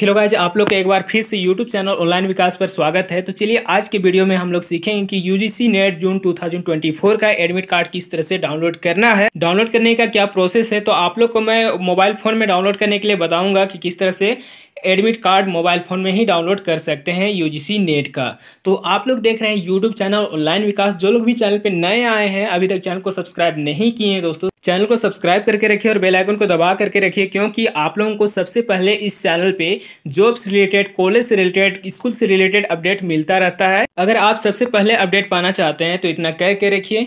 hello guys आप लोग का एक बार फिर से यूट्यूब चैनल ऑनलाइन विकास पर स्वागत है तो चलिए आज के वीडियो में हम लोग सीखेंगे कि यूजीसी नेट जून 2024 का एडमिट कार्ड किस तरह से डाउनलोड करना है डाउनलोड करने का क्या प्रोसेस है तो आप लोग को मैं मोबाइल फ़ोन में डाउनलोड करने के लिए बताऊंगा कि किस तरह से एडमिट कार्ड मोबाइल फ़ोन में ही डाउनलोड कर सकते हैं यूजीसी नेट का तो आप लोग देख रहे हैं यूट्यूब चैनल ऑनलाइन विकास जो लोग भी चैनल पर नए आए हैं अभी तक चैनल को सब्सक्राइब नहीं किए हैं दोस्तों चैनल को सब्सक्राइब करके रखिए और बेल आइकन को दबा करके रखिए क्योंकि आप लोगों को सबसे पहले इस चैनल पे जॉब से रिलेटेड कॉलेज से रिलेटेड स्कूल से रिलेटेड अपडेट मिलता रहता है अगर आप सबसे पहले अपडेट पाना चाहते हैं तो इतना कह के रखिए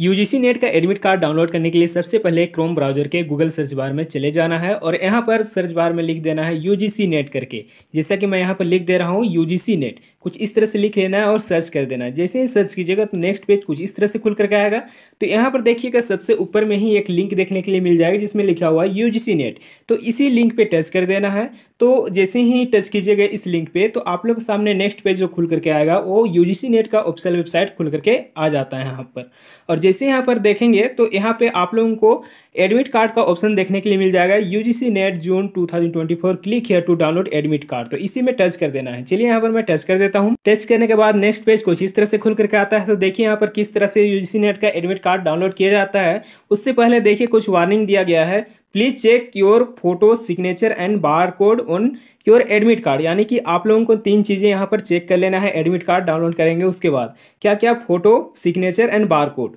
यूजीसी नेट का एडमिट कार्ड डाउनलोड करने के लिए सबसे पहले क्रोम ब्राउजर के गूगल सर्च बार में चले जाना है और यहाँ पर सर्च बार में लिख देना है यूजीसी नेट करके जैसा कि मैं यहाँ पर लिख दे रहा हूँ यूजीसी नेट कुछ इस तरह से लिख लेना है और सर्च कर देना है जैसे ही सर्च कीजिएगा तो नेक्स्ट पेज कुछ इस तरह से खुल करके आएगा तो यहाँ पर देखिएगा सबसे ऊपर में ही एक लिंक देखने के लिए मिल जाएगा जिसमें लिखा हुआ है यू नेट तो इसी लिंक पर टच कर देना है तो जैसे ही टच कीजिएगा इस लिंक पर तो आप लोग के सामने नेक्स्ट पेज जो खुल करके आएगा वो यू नेट का ऑफिशियल वेबसाइट खुल करके आ जाता है यहाँ पर और जैसे यहाँ पर देखेंगे तो यहाँ पर आप लोगों को एडमिट कार्ड का ऑप्शन देखने के लिए मिल जाएगा UGC NET June 2024 click here to download admit card तो इसी में टच कर देना है चलिए यहाँ पर मैं टच कर देता हूँ टच करने के बाद नेक्स्ट पेज कुछ इस तरह से खुल करके आता है तो देखिए यहाँ पर किस तरह से यूजीसी नेट का एडमिट कार्ड डाउनलोड किया जाता है उससे पहले देखिए कुछ वार्निंग दिया गया है please check your photo signature and bar code on your admit card यानी कि आप लोगों को तीन चीज़ें यहाँ पर चेक कर लेना है एडमिट कार्ड डाउनलोड करेंगे उसके बाद क्या क्या photo signature and bar code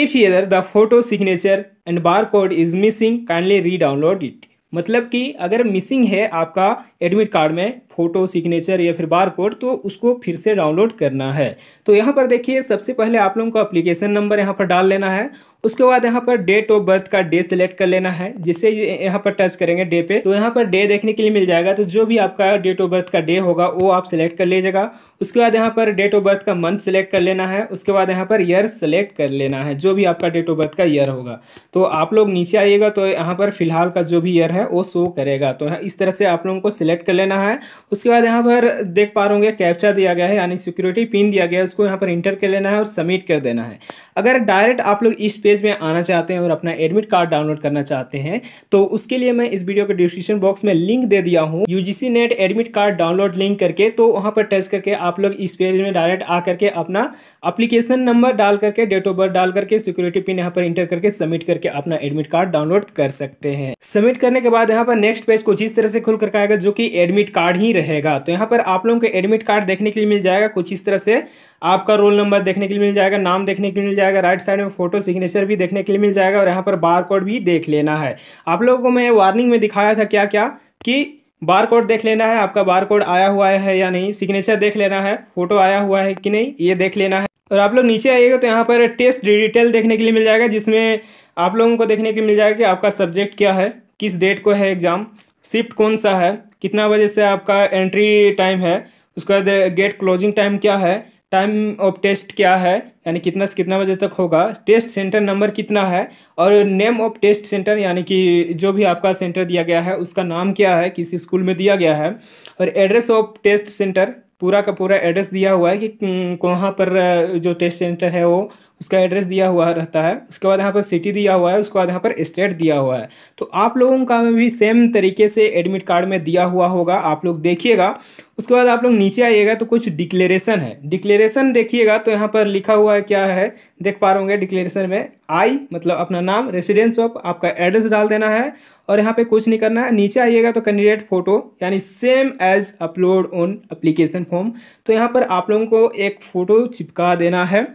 if either the photo signature and bar code is missing kindly re download it मतलब कि अगर मिसिंग है आपका एडमिट कार्ड में फोटो सिग्नेचर या फिर बार कोड तो उसको फिर से डाउनलोड करना है तो यहाँ पर देखिए सबसे पहले आप लोगों को अप्लीकेशन नंबर यहाँ पर डाल लेना है उसके बाद यहाँ पर डेट ऑफ बर्थ का डे सिलेक्ट कर लेना है जिसे यहाँ पर टच करेंगे डे पे तो यहाँ पर डे देखने के लिए मिल जाएगा तो जो भी आपका डेट ऑफ बर्थ का डे होगा वो आप सिलेक्ट कर लीजिएगा उसके बाद यहाँ पर डेट ऑफ बर्थ का मंथ सेलेक्ट कर लेना है उसके बाद यहाँ पर ईयर सेलेक्ट कर लेना है जो भी आपका डेट ऑफ बर्थ का ईयर होगा तो आप लोग नीचे आइएगा तो यहाँ पर फिलहाल का जो भी ईयर है वो शो करेगा तो इस तरह से आप लोगों को सिलेक्ट कर लेना है उसके बाद यहाँ पर देख पा रहे कैप्चा दिया गया है यानी सिक्योरिटी पिन दिया गया है उसको यहाँ पर इंटर कर लेना है और सबमिट कर देना है अगर डायरेक्ट आप लोग इस पे पेज में आना चाहते हैं और अपना एडमिट कार्ड डाउनलोड करना चाहते हैं तो उसके लिए मैं इस वीडियो के डिस्क्रिप्शन बॉक्स में लिंक दे दिया हूँ UGC NET admit card download link करके तो वहाँ पर टच करके आप लोग इस पेज में डायरेक्ट आ करके अपना अप्लीकेशन नंबर डाल करके डेट ऑफ बर्थ डाल करके सिक्योरिटी पिन यहाँ पर इंटर करके सबमिट करके अपना एडमिट कार्ड डाउनलोड कर सकते हैं सबमिट करने के बाद यहाँ पर नेक्स्ट पेज कुछ इस तरह से खुल करके आएगा जो कि एडमिट कार्ड ही रहेगा तो यहाँ पर आप लोगों को एडमिट कार्ड देखने के लिए मिल जाएगा कुछ इस तरह से आपका रोल नंबर देखने के लिए मिल जाएगा नाम देखने के लिए मिल जाएगा राइट साइड में फोटो सिग्नेचर फीचर भी देखने के लिए मिल जाएगा और यहाँ पर बार कोड भी देख लेना है आप लोगों को मैं वार्निंग में दिखाया था क्या क्या कि बार कोड देख लेना है आपका बार कोड आया हुआ है या नहीं सिग्नेचर देख लेना है फोटो आया हुआ है कि नहीं ये देख लेना है और आप लोग नीचे आइएगा तो यहाँ पर टेस्ट डिटेल देखने के लिए मिल जाएगा जिसमें आप लोगों को देखने के लिए मिल जाएगा कि आपका सब्जेक्ट क्या है किस डेट को है एग्ज़ाम शिफ्ट कौन सा है कितना बजे से आपका एंट्री टाइम है उसके बाद गेट क्लोजिंग टाइम क्या है टाइम ऑफ टेस्ट क्या है यानी कितना से कितना बजे तक होगा टेस्ट सेंटर नंबर कितना है और नेम ऑफ टेस्ट सेंटर यानी कि जो भी आपका सेंटर दिया गया है उसका नाम क्या है किस स्कूल में दिया गया है और एड्रेस ऑफ टेस्ट सेंटर पूरा का पूरा एड्रेस दिया हुआ है कि कहाँ पर जो टेस्ट सेंटर है वो उसका एड्रेस दिया हुआ रहता है उसके बाद यहाँ पर सिटी दिया हुआ है उसके बाद यहाँ पर स्टेट दिया हुआ है तो आप लोगों का में भी सेम तरीके से एडमिट कार्ड में दिया हुआ होगा आप लोग देखिएगा उसके बाद आप लोग नीचे आइएगा तो कुछ डिक्लेरेशन है डिक्लेरेशन देखिएगा तो यहाँ पर लिखा हुआ है क्या है देख पा रहे होंगे डिक्लेरेशन में आई मतलब अपना नाम रेसिडेंस ऑफ आपका एड्रेस डाल देना है और यहाँ पे कुछ नहीं करना है नीचे आइएगा तो कैंडिडेट फोटो यानी same as upload on application form तो यहाँ पर आप लोगों को एक फ़ोटो चिपका देना है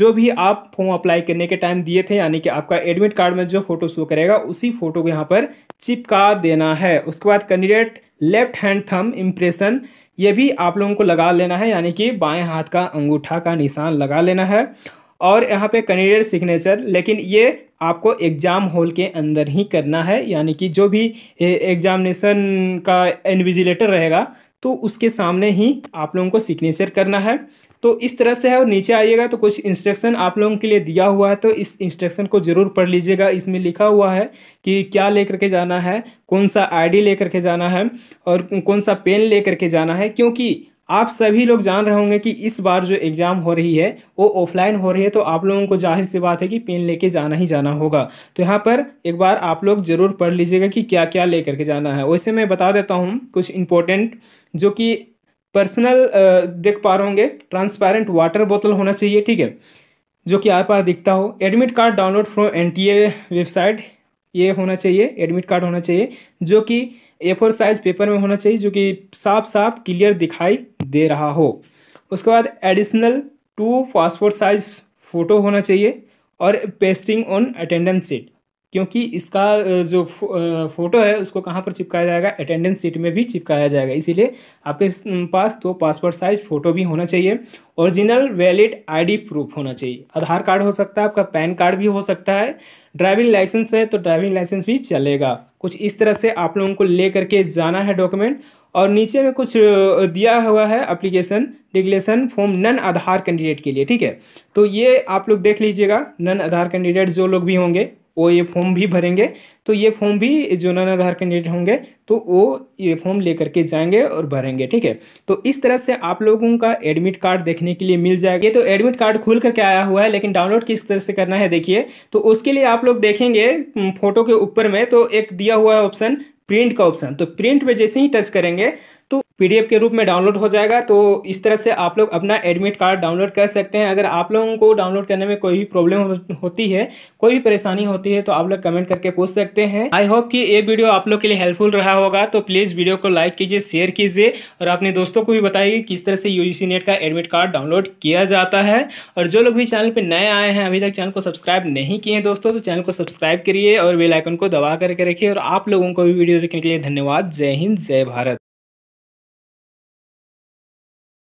जो भी आप आप फॉर्म अप्लाई करने के टाइम दिए थे यानी कि आपका एडमिट कार्ड में जो फोटो शो करेगा उसी फोटो को यहाँ पर चिपका देना है उसके बाद candidate left hand thumb impression ये भी आप लोगों को लगा लेना है यानी कि बाएं हाथ का अंगूठा का निशान लगा लेना है और यहाँ पे कैंडिडेट सिग्नेचर लेकिन ये आपको एग्ज़ाम हॉल के अंदर ही करना है यानी कि जो भी एग्जामिनेशन का इन्विजिलेटर रहेगा तो उसके सामने ही आप लोगों को सिग्नेचर करना है तो इस तरह से है और नीचे आइएगा तो कुछ इंस्ट्रक्शन आप लोगों के लिए दिया हुआ है तो इस इंस्ट्रक्शन को ज़रूर पढ़ लीजिएगा इसमें लिखा हुआ है कि क्या लेकर के जाना है कौन सा आईडी लेकर के जाना है और कौन सा पेन लेकर के जाना है क्योंकि आप सभी लोग जान रहे होंगे कि इस बार जो एग्ज़ाम हो रही है वो ऑफलाइन हो रही है तो आप लोगों को जाहिर सी बात है कि पेन लेके जाना ही जाना होगा तो यहाँ पर एक बार आप लोग ज़रूर पढ़ लीजिएगा कि क्या क्या लेकर के जाना है वैसे मैं बता देता हूँ कुछ इम्पोर्टेंट जो कि पर्सनल देख पा रहे होंगे ट्रांसपेरेंट वाटर बोतल होना चाहिए ठीक है जो कि आर पार दिखता हो admit card download from an website ये होना चाहिए एडमिट कार्ड होना चाहिए जो कि ए फोर साइज पेपर में होना चाहिए जो कि साफ साफ क्लियर दिखाई दे रहा हो उसके बाद additional two passport size photo होना चाहिए और पेस्टिंग ऑन अटेंडेंस सीट क्योंकि इसका जो फ़ोटो है उसको कहाँ पर चिपकाया जाएगा अटेंडेंस सीट में भी चिपकाया जाएगा इसीलिए आपके पास तो पासपोर्ट साइज फ़ोटो भी होना चाहिए ओरिजिनल वैलिड आईडी प्रूफ होना चाहिए आधार कार्ड हो सकता है आपका पैन कार्ड भी हो सकता है ड्राइविंग लाइसेंस है तो ड्राइविंग लाइसेंस भी चलेगा कुछ इस तरह से आप लोगों को ले करके जाना है डॉक्यूमेंट और नीचे में कुछ दिया हुआ है application declaration form non Aadhaar candidate के लिए ठीक है तो ये आप लोग देख लीजिएगा नन आधार कैंडिडेट जो लोग भी होंगे वो ये फॉर्म भी भरेंगे तो ये फॉर्म भी जो नन आधार कैंडिडेट होंगे तो वो ये फॉर्म लेकर के जाएंगे और भरेंगे ठीक है तो इस तरह से आप लोगों का एडमिट कार्ड देखने के लिए मिल जाएगा ये तो एडमिट कार्ड खुल करके आया हुआ है लेकिन डाउनलोड किस तरह से करना है देखिए तो उसके लिए आप लोग देखेंगे फोटो के ऊपर में तो एक दिया हुआ है ऑप्शन प्रिंट का ऑप्शन तो प्रिंट पर जैसे ही टच करेंगे तो पीडीएफ के रूप में डाउनलोड हो जाएगा तो इस तरह से आप लोग अपना एडमिट कार्ड डाउनलोड कर सकते हैं अगर आप लोगों को डाउनलोड करने में कोई भी प्रॉब्लम होती है कोई भी परेशानी होती है तो आप लोग कमेंट करके पूछ सकते हैं आई होप कि ये वीडियो आप लोग के लिए हेल्पफुल रहा होगा तो प्लीज़ वीडियो को लाइक कीजिए शेयर कीजिए और अपने दोस्तों को भी बताइए किस तरह से यू नेट का एडमिट कार्ड डाउनलोड किया जाता है और जो लोग भी चैनल पर नए आए हैं अभी तक चैनल को सब्सक्राइब नहीं किए हैं दोस्तों तो चैनल को सब्सक्राइब करिए और बेलाइकन को दबा करके रखिए और आप लोगों को भी वीडियो देखने के लिए धन्यवाद जय हिंद जय भारत